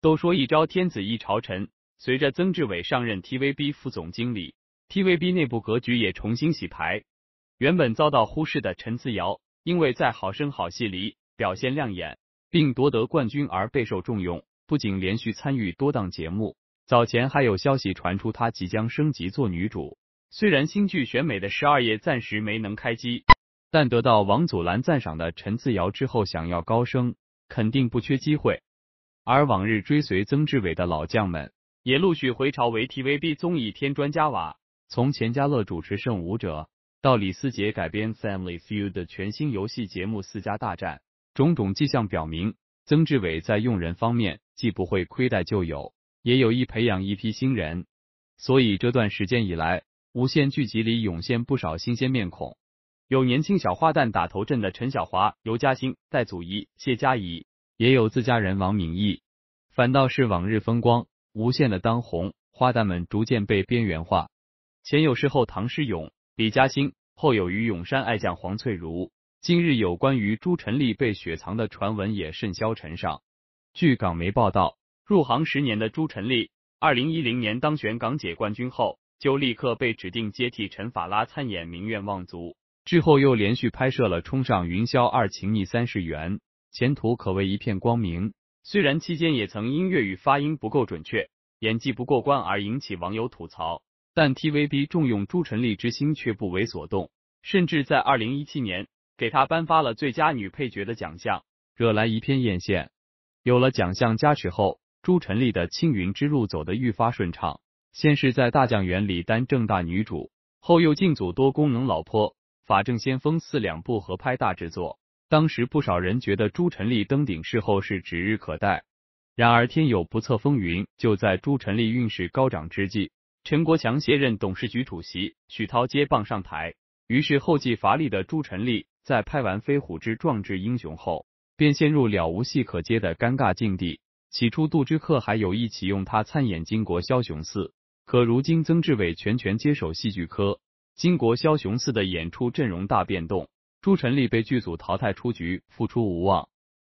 都说一朝天子一朝臣，随着曾志伟上任 TVB 副总经理，TVB 内部格局也重新洗牌。原本遭到忽视的陈自瑶，因为在《好声好戏》里表现亮眼，并夺得冠军而备受重用，不仅连续参与多档节目。早前还有消息传出，她即将升级做女主。虽然新剧《选美》的十二夜暂时没能开机，但得到王祖蓝赞赏的陈自瑶之后，想要高升，肯定不缺机会。而往日追随曾志伟的老将们也陆续回潮为 TVB 综艺添砖加瓦，从钱嘉乐主持《圣舞者》，到李思捷改编 Family f e u d 的全新游戏节目《四家大战》，种种迹象表明，曾志伟在用人方面既不会亏待旧友，也有意培养一批新人。所以这段时间以来，无线剧集里涌现不少新鲜面孔，有年轻小花旦打头阵的陈晓华、尤嘉欣、戴祖仪、谢嘉怡。也有自家人王敏义，反倒是往日风光无限的当红花旦们逐渐被边缘化。前有事后唐诗咏、李嘉欣，后有于永山爱将黄翠如，今日有关于朱晨丽被雪藏的传闻也甚嚣尘上。据港媒报道，入行十年的朱晨丽，二零一零年当选港姐冠军后，就立刻被指定接替陈法拉参演《名媛望族》，之后又连续拍摄了《冲上云霄二》《情逆三世缘》。前途可谓一片光明。虽然期间也曾因粤语发音不够准确、演技不过关而引起网友吐槽，但 TVB 重用朱晨丽之心却不为所动，甚至在2017年给她颁发了最佳女配角的奖项，惹来一片艳羡。有了奖项加持后，朱晨丽的青云之路走得愈发顺畅。先是在大将园里担正大女主，后又进组多功能老婆、法证先锋四两部合拍大制作。当时不少人觉得朱晨丽登顶视后是指日可待。然而天有不测风云，就在朱晨丽运势高涨之际，陈国强卸任董事局主席，许涛接棒上台。于是后继乏力的朱晨丽，在拍完《飞虎之壮志英雄》后，便陷入了无戏可接的尴尬境地。起初杜之克还有意启用他参演《巾帼枭雄四》，可如今曾志伟全权接手戏剧科，《巾帼枭雄四》的演出阵容大变动。朱晨丽被剧组淘汰出局，复出无望。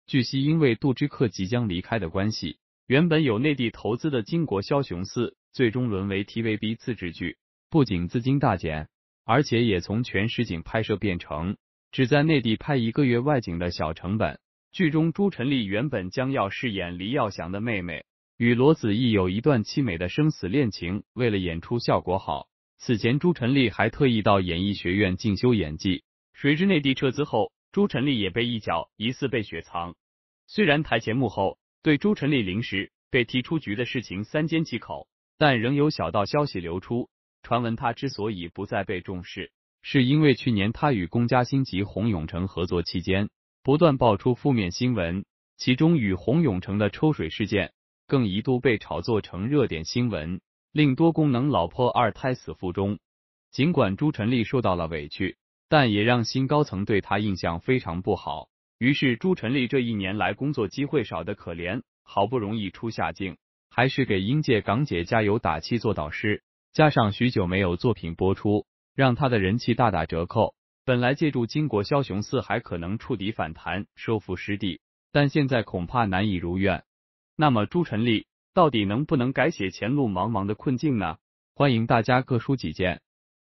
据悉，因为杜之克即将离开的关系，原本有内地投资的《巾帼枭雄四》最终沦为 TVB 自制剧，不仅资金大减，而且也从全实景拍摄变成只在内地拍一个月外景的小成本剧。中朱晨丽原本将要饰演黎耀祥的妹妹，与罗子溢有一段凄美的生死恋情。为了演出效果好，此前朱晨丽还特意到演艺学院进修演技。谁知内地撤资后，朱晨丽也被一脚，疑似被雪藏。虽然台前幕后对朱晨丽临时被踢出局的事情三缄其口，但仍有小道消息流出，传闻她之所以不再被重视，是因为去年她与龚嘉欣及洪永城合作期间，不断爆出负面新闻，其中与洪永城的抽水事件更一度被炒作成热点新闻，令多功能老婆二胎死腹中。尽管朱晨丽受到了委屈。但也让新高层对他印象非常不好。于是朱晨丽这一年来工作机会少得可怜，好不容易出下镜，还是给英姐、港姐加油打气做导师。加上许久没有作品播出，让他的人气大打折扣。本来借助《巾帼枭雄四》海可能触底反弹，收复失地，但现在恐怕难以如愿。那么朱晨丽到底能不能改写前路茫茫的困境呢？欢迎大家各抒己见。